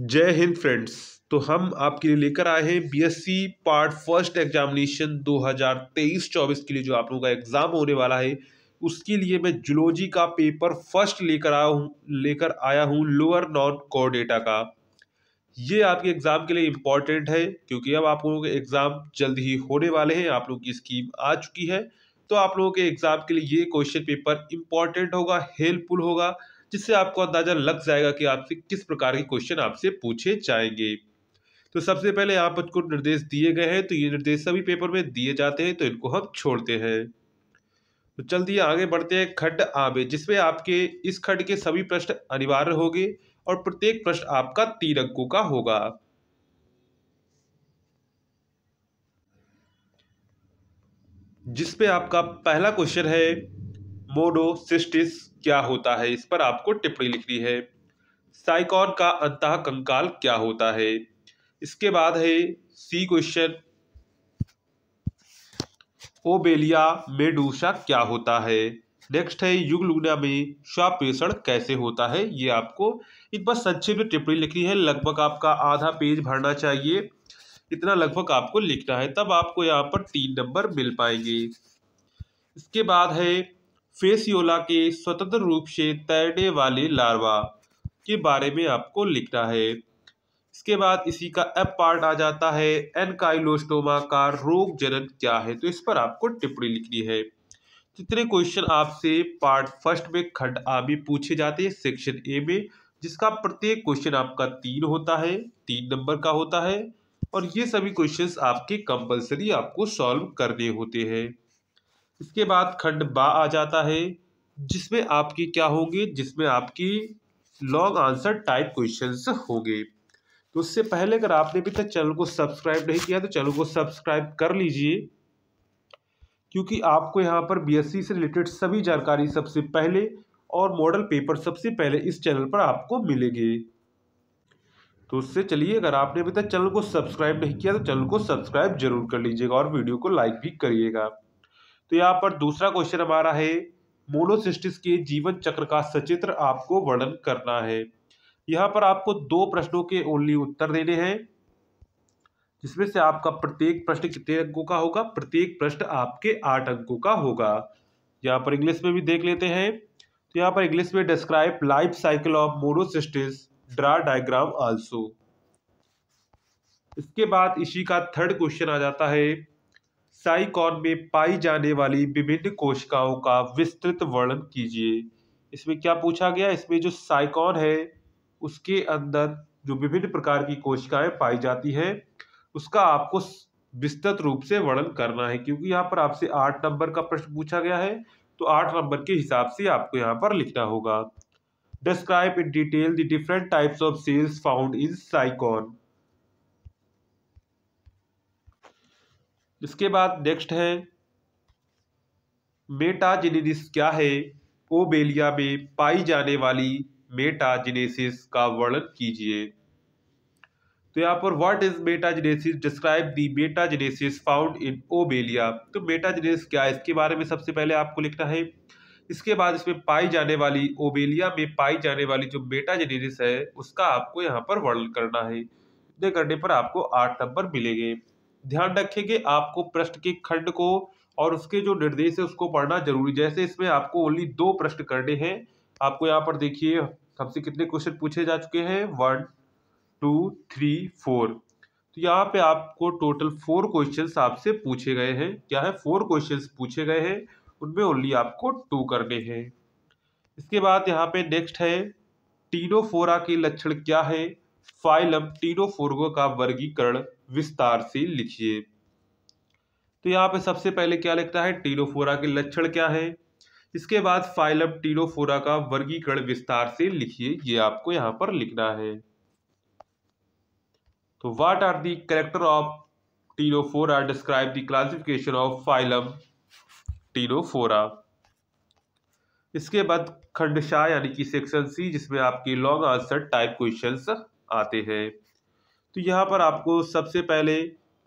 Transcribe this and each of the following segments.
जय हिंद फ्रेंड्स तो हम आपके लिए लेकर आए हैं बीएससी पार्ट फर्स्ट एग्जामिनेशन 2023-24 के लिए जो आप लोगों का एग्ज़ाम होने वाला है उसके लिए मैं जुलोजी का पेपर फर्स्ट लेकर आया हूँ लेकर आया हूँ लोअर नॉन कोर डेटा का ये आपके एग्ज़ाम के लिए इम्पॉर्टेंट है क्योंकि अब आप लोगों के एग्ज़ाम जल्द ही होने वाले हैं आप लोगों की स्कीम आ चुकी है तो आप लोगों के एग्ज़ाम के लिए ये क्वेश्चन पेपर इम्पोर्टेंट होगा हेल्पफुल होगा जिससे आपको अंदाजा लग जाएगा कि आपसे किस प्रकार के क्वेश्चन आपसे पूछे जाएंगे तो सबसे पहले आप मुझको निर्देश दिए गए हैं तो ये निर्देश सभी पेपर में दिए जाते हैं तो इनको हम छोड़ते हैं तो चलते आगे बढ़ते हैं खंड आबे जिसमें आपके इस खंड के सभी प्रश्न अनिवार्य होंगे और प्रत्येक प्रश्न आपका तीन अंकों का होगा जिसपे आपका पहला क्वेश्चन है मोनोसिस्टिस क्या होता है इस पर आपको टिप्पणी लिखनी है साइकॉन का अंत कंकाल क्या होता है इसके बाद है सी क्वेश्चन ओबेलिया मेडूसा क्या होता है नेक्स्ट है युग लुगना में श्वापेषण कैसे होता है ये आपको इन पर संक्षिप्त टिप्पणी लिखनी है लगभग आपका आधा पेज भरना चाहिए इतना लगभग आपको लिखना है तब आपको यहाँ पर तीन नंबर मिल पाएंगे इसके बाद है फेसियोला के स्वतंत्र रूप से तैरने वाले लार्वा के बारे में आपको लिखना है इसके बाद इसी का एप पार्ट आ जाता है एनकाइलोस्टोमा का रोग जनन क्या है तो इस पर आपको टिप्पणी लिखनी है जितने क्वेश्चन आपसे पार्ट फर्स्ट में खंड आ भी पूछे जाते हैं सेक्शन ए में जिसका प्रत्येक क्वेश्चन आपका तीन होता है तीन नंबर का होता है और ये सभी क्वेश्चंस आपके कंपलसरी आपको सॉल्व करने होते हैं इसके बाद खंड बा आ जाता है जिसमें आपकी क्या होगी जिसमें आपकी लॉन्ग आंसर टाइप क्वेश्चन होंगे तो उससे पहले अगर आपने अभी तक चैनल को सब्सक्राइब नहीं किया तो चैनल को सब्सक्राइब कर लीजिए क्योंकि आपको यहाँ पर बीएससी से रिलेटेड सभी जानकारी सबसे पहले और मॉडल पेपर सबसे पहले इस चैनल पर आपको मिलेगी तो उससे चलिए अगर आपने अभी तक चैनल को सब्सक्राइब नहीं किया तो चैनल को सब्सक्राइब जरूर कर लीजिएगा और वीडियो को लाइक भी करिएगा तो यहाँ पर दूसरा क्वेश्चन हमारा है मोनोसिस्टिस के जीवन चक्र का सचित्र आपको वर्णन करना है यहाँ पर आपको दो प्रश्नों के ओनली उत्तर देने हैं जिसमें से आपका प्रत्येक प्रश्न कितने अंकों का होगा प्रत्येक प्रश्न आपके आठ अंकों का होगा यहाँ पर इंग्लिश में भी देख लेते हैं तो यहाँ पर इंग्लिश में describe life cycle of Monocystis draw diagram also इसके बाद इसी का थर्ड क्वेश्चन आ जाता है साइकॉन में पाई जाने वाली विभिन्न कोशिकाओं का विस्तृत वर्णन कीजिए इसमें क्या पूछा गया इसमें जो साइकॉन है उसके अंदर जो विभिन्न प्रकार की कोशिकाएं पाई जाती हैं उसका आपको विस्तृत रूप से वर्णन करना है क्योंकि यहाँ पर आपसे आठ नंबर का प्रश्न पूछा गया है तो आठ नंबर के हिसाब से आपको यहाँ पर लिखना होगा describe in detail the different types of cells found in Sycon इसके बाद नेक्स्ट है मेटाजेनेसिस क्या है ओबेलिया में पाई जाने वाली मेटाजेनेसिस का वर्णन कीजिए तो यहाँ पर what is metagenesis describe the metagenesis found in Obelia तो मेटाजेनेसिस क्या है इसके बारे में सबसे पहले आपको लिखना है इसके बाद इसमें पाई जाने वाली ओबेलिया में पाई जाने वाली जो मेटाजेनेसिस है उसका आपको यहाँ पर वर्णन करना है इतने करने पर आपको आठ नंबर मिलेंगे ध्यान रखें कि आपको पृष्ठ के खंड को और उसके जो निर्देश है उसको पढ़ना जरूरी जैसे इसमें आपको ओनली दो प्रश्न करने हैं आपको यहाँ पर देखिए हमसे कितने क्वेश्चन पूछे जा चुके हैं वन टू थ्री फोर तो यहाँ पे आपको टोटल फोर क्वेश्चन आपसे पूछे गए हैं क्या है फोर क्वेश्चन पूछे गए हैं उनमें ओनली आपको टू करने हैं इसके बाद यहाँ पे नेक्स्ट है टीनो फोरा के लक्षण क्या है फाइलम टीनोफोर्गो का वर्गीकरण विस्तार से लिखिए तो यहाँ पे सबसे पहले क्या लिखता है टीनोफोरा के लक्षण क्या है इसके बाद फाइलम टीनोफोरा का वर्गीकरण विस्तार से लिखिए ये आपको यहाँ पर लिखना है तो what are the character of Ctenophora describe the classification of phylum Ctenophora इसके बाद खंडशाह यानी कि सेक्शन सी जिसमें आपके लॉन्ग आंसर टाइप क्वेश्चंस आते हैं तो यहाँ पर आपको सबसे पहले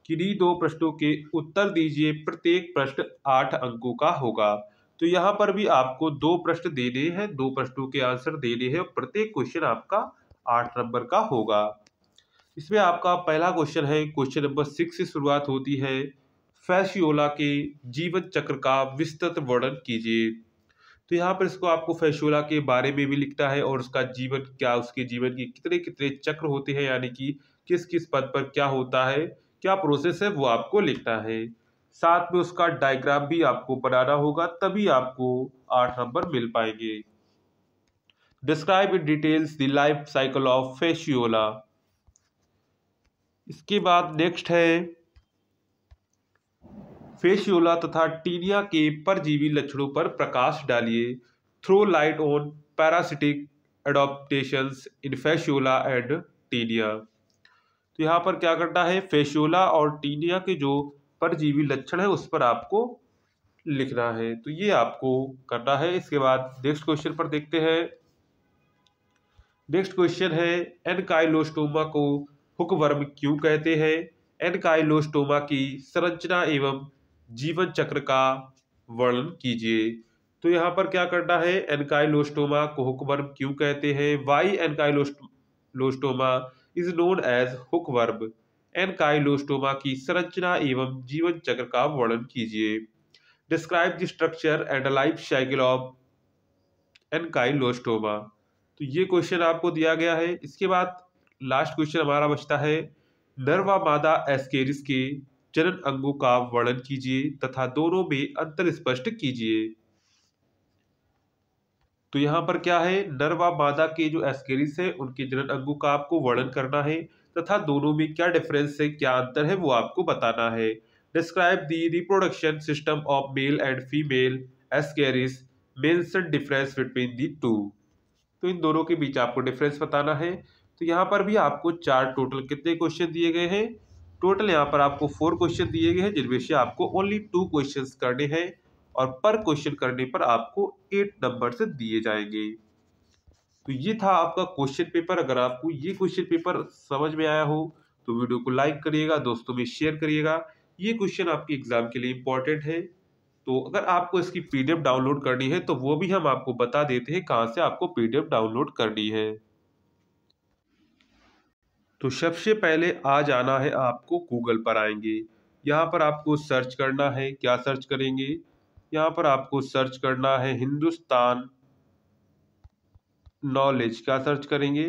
किन्हीं दो प्रश्नों के उत्तर दीजिए प्रत्येक प्रश्न आठ अंकों का होगा तो यहाँ पर भी आपको दो प्रश्न देने हैं दो प्रश्नों के आंसर देने हैं प्रत्येक क्वेश्चन आपका आठ नंबर का होगा इसमें आपका पहला क्वेश्चन है क्वेश्चन नंबर सिक्स से शुरुआत होती है फैशियोला के जीवन चक्र का विस्तृत वर्णन कीजिए तो यहाँ पर इसको आपको फैशोला के बारे में भी लिखता है और उसका जीवन क्या उसके जीवन के कितने कितने चक्र होते हैं यानी कि किस किस पद पर क्या होता है क्या प्रोसेस है वो आपको लिखता है साथ में उसका डायग्राम भी आपको बनाना होगा तभी आपको आठ नंबर मिल पाएंगे describe in details the life cycle of Fasciola इसके बाद नेक्स्ट है फेशियोला तथा टीनिया के परजीवी लक्षणों पर प्रकाश डालिए throw light on parasitic adaptations in Fasciola and Taenia तो यहाँ पर क्या करना है फेशियोला और टीनिया के जो परजीवी लक्षण है उस पर आपको लिखना है तो ये आपको करना है इसके बाद नेक्स्ट क्वेश्चन पर देखते हैं नेक्स्ट क्वेश्चन है एनकाइलोस्टोमा को हुकवर्म क्यों कहते हैं एनकाइलोस्टोमा की संरचना एवं जीवन चक्र का वर्णन कीजिए तो यहाँ पर क्या करना है एनकाइलोस्टोमा को हुकवर्म क्यों कहते हैं why Ancylostoma is known as hookworm Ancylostoma की संरचना एवं जीवन चक्र का वर्णन कीजिए describe the structure and life cycle of Ancylostoma तो ये क्वेश्चन आपको दिया गया है इसके बाद लास्ट क्वेश्चन हमारा बचता है नर्वा मादा एस्केरिस के चरण अंगों का वर्णन कीजिए तथा दोनों में अंतर स्पष्ट कीजिए तो यहाँ पर क्या है नर व मादा के जो एस्केरिस है उनके जनन अंगों का आपको वर्णन करना है तथा दोनों में क्या डिफरेंस है क्या अंतर है वो आपको बताना है describe the reproduction system of male and female Ascaris mention difference between the two तो इन दोनों के बीच आपको डिफरेंस बताना है तो यहाँ पर भी आपको चार टोटल कितने क्वेश्चन दिए गए हैं टोटल यहाँ पर आपको फोर क्वेश्चन दिए गए हैं जिनमें से आपको ओनली टू क्वेश्चन करने हैं और पर क्वेश्चन करने पर आपको एट नंबर से दिए जाएंगे तो ये था आपका क्वेश्चन पेपर अगर आपको ये क्वेश्चन पेपर समझ में आया हो तो वीडियो को लाइक करिएगा दोस्तों में शेयर करिएगा ये क्वेश्चन आपके एग्जाम के लिए इम्पॉर्टेंट है तो अगर आपको इसकी पीडीएफ डाउनलोड करनी है तो वो भी हम आपको बता देते हैं कहाँ से आपको पीडीएफ डाउनलोड करनी है तो सबसे पहले आ जाना है आपको गूगल पर आएंगे यहाँ पर आपको सर्च करना है क्या सर्च करेंगे यहाँ पर आपको सर्च करना है हिंदुस्तान नॉलेज क्या सर्च करेंगे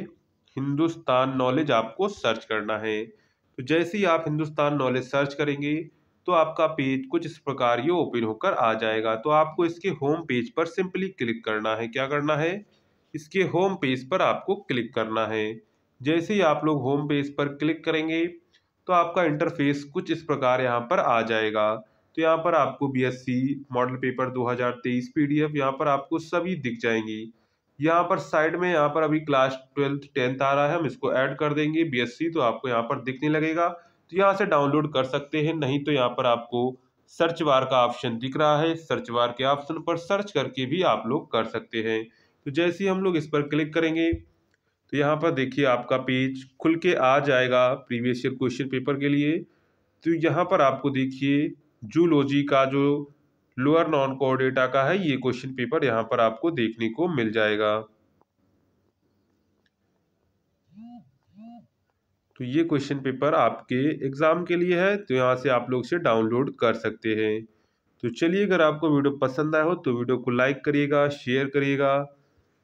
हिंदुस्तान नॉलेज आपको सर्च करना है तो जैसे ही आप हिंदुस्तान नॉलेज सर्च करेंगे तो आपका पेज कुछ इस प्रकार ये ओपन होकर आ जाएगा तो आपको इसके होम पेज पर सिंपली क्लिक करना है क्या करना है इसके होम पेज पर आपको क्लिक करना है जैसे ही आप लोग होम पेज पर क्लिक करेंगे तो आपका इंटरफेस कुछ इस प्रकार यहाँ पर आ जाएगा तो यहाँ पर आपको बीएससी मॉडल पेपर 2023 पीडीएफ यहाँ पर आपको सभी दिख जाएंगी यहाँ पर साइड में यहाँ पर अभी क्लास ट्वेल्थ टेंथ आ रहा है हम इसको ऐड कर देंगे बीएससी तो आपको यहाँ पर दिखने लगेगा तो यहाँ से डाउनलोड कर सकते हैं नहीं तो यहाँ पर आपको सर्च वार का ऑप्शन दिख रहा है सर्च वार के ऑप्शन पर सर्च करके भी आप लोग कर सकते हैं तो जैसे ही हम लोग इस पर क्लिक करेंगे तो यहाँ पर देखिए आपका पेज खुल के आ जाएगा प्रीवियस ईयर क्वेश्चन पेपर के लिए तो यहाँ पर आपको देखिए जूलॉजी का जो लोअर नॉन कोर डेटा का है ये क्वेश्चन पेपर यहाँ पर आपको देखने को मिल जाएगा तो ये क्वेश्चन पेपर आपके एग्ज़ाम के लिए है तो यहाँ से आप लोग इसे डाउनलोड कर सकते हैं तो चलिए अगर आपको वीडियो पसंद आया हो तो वीडियो को लाइक करिएगा शेयर करिएगा